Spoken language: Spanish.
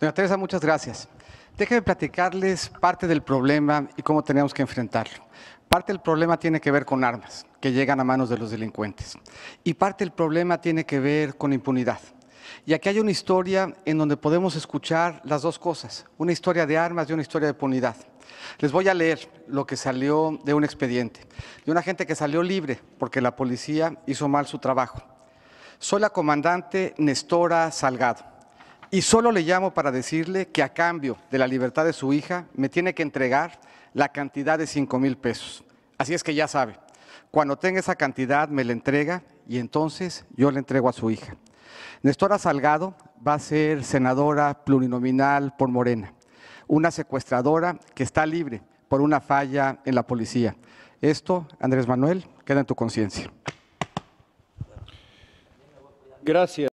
Doña Teresa, muchas gracias. Déjenme platicarles parte del problema y cómo tenemos que enfrentarlo. Parte del problema tiene que ver con armas que llegan a manos de los delincuentes y parte del problema tiene que ver con impunidad. Y aquí hay una historia en donde podemos escuchar las dos cosas, una historia de armas y una historia de impunidad. Les voy a leer lo que salió de un expediente, de una gente que salió libre porque la policía hizo mal su trabajo. Soy la comandante Nestora Salgado. Y solo le llamo para decirle que a cambio de la libertad de su hija me tiene que entregar la cantidad de 5 mil pesos. Así es que ya sabe, cuando tenga esa cantidad me la entrega y entonces yo le entrego a su hija. Nestora Salgado va a ser senadora plurinominal por Morena, una secuestradora que está libre por una falla en la policía. Esto, Andrés Manuel, queda en tu conciencia. Gracias.